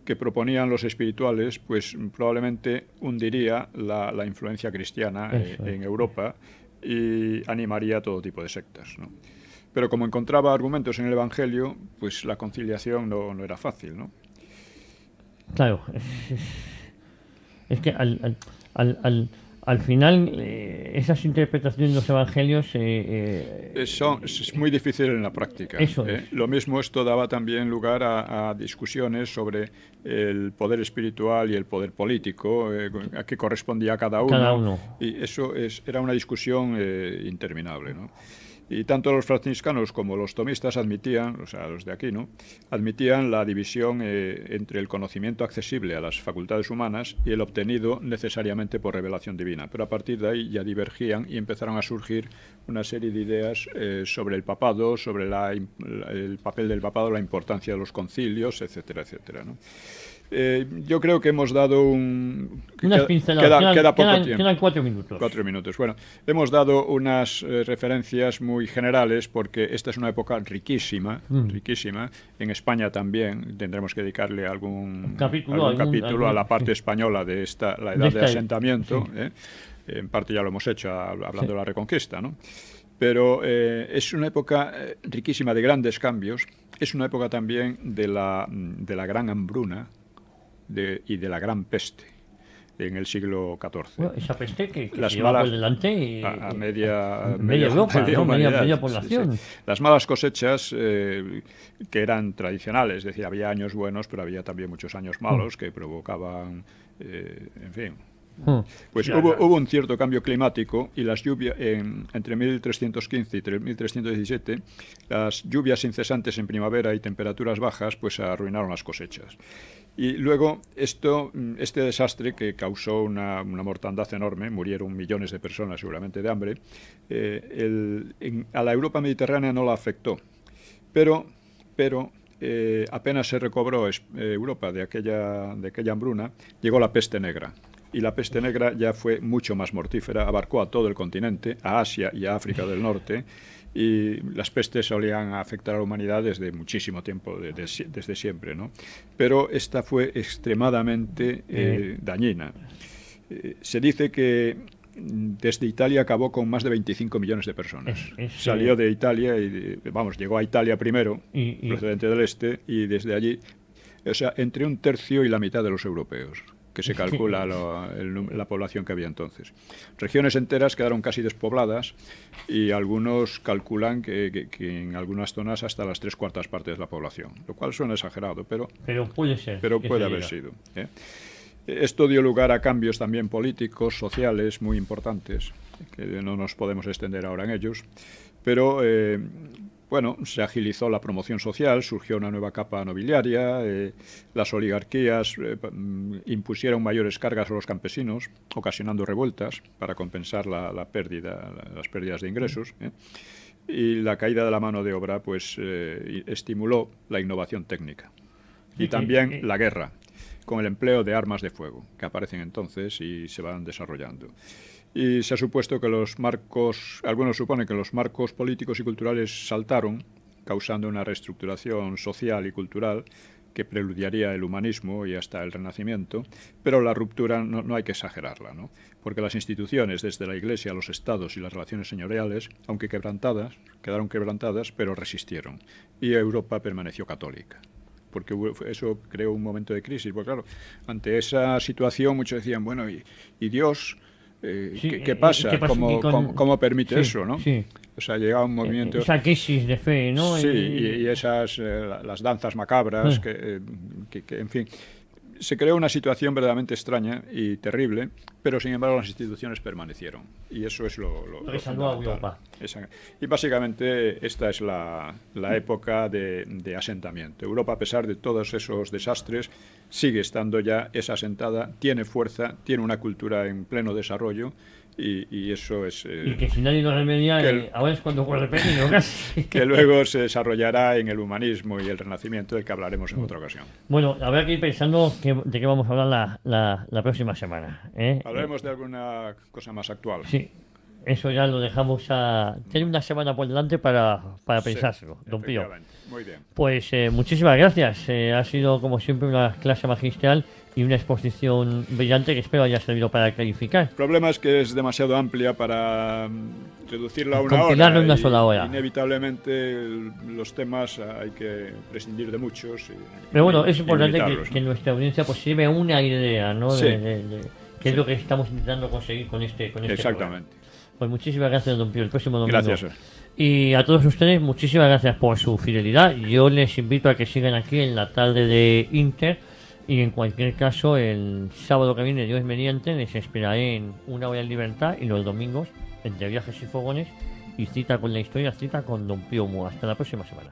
que proponían los espirituales, pues probablemente hundiría la, influencia cristiana eh, en Europa y animaría a todo tipo de sectas. ¿no? Pero como encontraba argumentos en el Evangelio, pues la conciliación no, era fácil. ¿no? Claro. Es que al al final eh, esas interpretaciones de los evangelios eh, eh, es muy difícil en la práctica. Eso Lo mismo esto daba también lugar a, discusiones sobre el poder espiritual y el poder político, a qué correspondía cada uno. Cada uno. Y eso es, era una discusión interminable. ¿no? Y tanto los franciscanos como los tomistas admitían, o sea, los de aquí, ¿no? Admitían la división eh, entre el conocimiento accesible a las facultades humanas y el obtenido necesariamente por revelación divina. Pero a partir de ahí ya divergían y empezaron a surgir una serie de ideas eh, sobre el papado, sobre el papel del papado, la importancia de los concilios, etcétera, etcétera, ¿no? Eh, yo creo que hemos dado un... Unas pinceladas. quedan, cuatro minutos. Cuatro minutos. Bueno, hemos dado unas eh, referencias muy generales porque esta es una época riquísima, mm. riquísima. En España también tendremos que dedicarle algún capítulo, a la parte española de esta, la edad de, asentamiento. ¿eh? En parte ya lo hemos hecho hablando de la reconquista, ¿no? pero es una época riquísima de grandes cambios, es una época también de la, de la gran hambruna, de, y de la gran peste en el siglo XIV. esa peste que, que las se delante y, a, media, población. Las malas cosechas eh, que eran tradicionales, es decir, había años buenos, pero había también muchos años mm. malos que provocaban, eh, en fin. Mm. Pues hubo, un cierto cambio climático y las lluvias, entre 1315 y 1317, las lluvias incesantes en primavera y temperaturas bajas, pues arruinaron las cosechas. Y luego esto, mm, este desastre que causó una, mortandad enorme, murieron millones de personas seguramente de hambre, eh, a la Europa mediterránea no la afectó. Pero, pero eh, apenas se recobró eh, Europa de aquella, de aquella hambruna, llegó la peste negra. Y la peste negra ya fue mucho más mortífera, abarcó a todo el continente, a Asia y a África del Norte y las pestes solían afectar a la humanidad desde muchísimo tiempo, desde, siempre, ¿no? Pero esta fue extremadamente eh, dañina. Eh, se dice que desde Italia acabó con más de 25 millones de personas. Salió de Italia y, vamos, llegó a Italia primero, procedente del este, y desde allí, o sea, entre un tercio y la mitad de los europeos que se calcula la población que había entonces. Regiones enteras quedaron casi despobladas y algunos calculan que, en algunas zonas hasta las tres cuartas partes de la población, lo cual suena exagerado, pero, pero puede, haber sido. ¿eh? Esto dio lugar a cambios también políticos, sociales, muy importantes, que no nos podemos extender ahora en ellos, pero eh, bueno, se agilizó la promoción social, surgió una nueva capa nobiliaria, eh, las oligarquías eh, mm, impusieron mayores cargas a los campesinos, ocasionando revueltas para compensar la, pérdida, las pérdidas de ingresos. ¿eh? Y la caída de la mano de obra pues, estimuló la innovación técnica y también la guerra, con el empleo de armas de fuego, que aparecen entonces y se van desarrollando y se ha supuesto que los marcos, algunos suponen que los marcos políticos y culturales saltaron, causando una reestructuración social y cultural que preludiaría el humanismo y hasta el Renacimiento, pero la ruptura no, hay que exagerarla, ¿no? porque las instituciones, desde la Iglesia, los estados y las relaciones señoriales, aunque quebrantadas, quedaron quebrantadas, pero resistieron, y Europa permaneció católica porque eso creó un momento de crisis. Porque claro, ante esa situación muchos decían, bueno, y Dios? Eh, eh, eh, ¿qué, pasa? ¿Cómo, permite eso, no? O sea, llega un movimiento... Esa crisis de fe, ¿no? Sí, y, y esas, las danzas macabras, ah. que, que, en fin se creó una situación verdaderamente extraña y terrible, pero sin embargo las instituciones permanecieron. Y eso es lo... lo, Europa. y básicamente esta es la, época de, de, asentamiento. Europa, a pesar de todos esos desastres, sigue estando ya es asentada, tiene fuerza, tiene una cultura en pleno desarrollo y, eso es... Eh, y que si nadie nos remedia, a eh, ahora es cuando ocurre repente ¿no? que luego se desarrollará en el humanismo y el renacimiento, del que hablaremos en otra mm. ocasión. Bueno, habrá que ir pensando de qué vamos a hablar la, la, próxima semana. ¿eh? Hablaremos de alguna cosa más actual. Sí, eso ya lo dejamos a. Tiene una semana por delante para, para pensárselo, don Pío. Muy bien. Pues muchísimas gracias. ha sido, como siempre, una clase magistral y una exposición brillante que espero haya servido para clarificar. El problema es que es demasiado amplia para mm, reducirla a una hora. En una sola hora. Inevitablemente los temas hay que prescindir de muchos. Pero bueno, es importante que, nuestra audiencia pues lleve una idea, ¿no? De, qué es lo que estamos intentando conseguir con este con este Exactamente. Pues muchísimas gracias, don Pío. El próximo domingo. Gracias. Y a todos ustedes, muchísimas gracias por su fidelidad. Yo les invito a que sigan aquí en la tarde de Inter y en cualquier caso, el sábado que viene, Dios mediante, les esperaré en una hora en libertad y los domingos, entre viajes y fogones, y cita con la historia, cita con Don Pío Hasta la próxima semana.